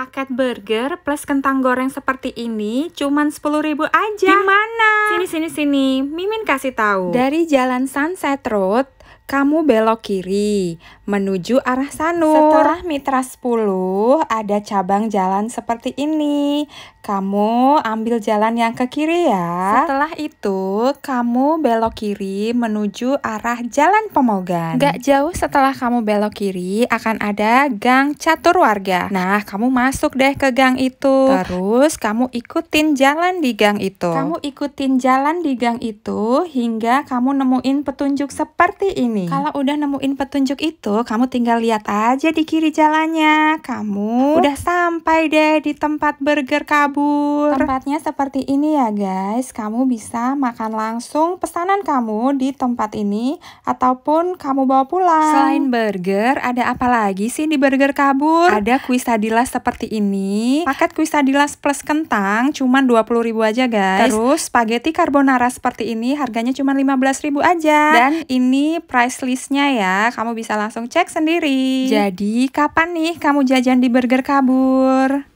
Paket burger plus kentang goreng seperti ini cuman 10.000 aja. Di mana? Sini sini sini, Mimin kasih tahu. Dari Jalan Sunset Road kamu belok kiri menuju arah Sanur. Setelah Mitra 10 ada cabang jalan seperti ini. Kamu ambil jalan yang ke kiri ya. Setelah itu kamu belok kiri menuju arah Jalan Pemogan. Gak jauh setelah kamu belok kiri akan ada Gang Catur Warga. Nah, kamu masuk deh ke gang itu. Terus kamu ikutin jalan di gang itu. Kamu ikutin jalan di gang itu hingga kamu nemuin petunjuk seperti ini nih. Kalau udah nemuin petunjuk itu, kamu tinggal lihat aja di kiri jalannya. Kamu udah sampai deh di tempat burger kabur. Tempatnya seperti ini ya guys. Kamu bisa makan langsung pesanan kamu di tempat ini ataupun kamu bawa pulang. Selain burger, ada apa lagi sih di burger kabur? Ada kuisadilas seperti ini. Paket kuisadilas plus kentang cuman 20 ribu aja guys. Terus spaghetti carbonara seperti ini harganya cuma 15 ribu aja. Dan ini price price listnya ya. Kamu bisa langsung cek sendiri. Jadi, kapan nih kamu jajan di Burger Kabur?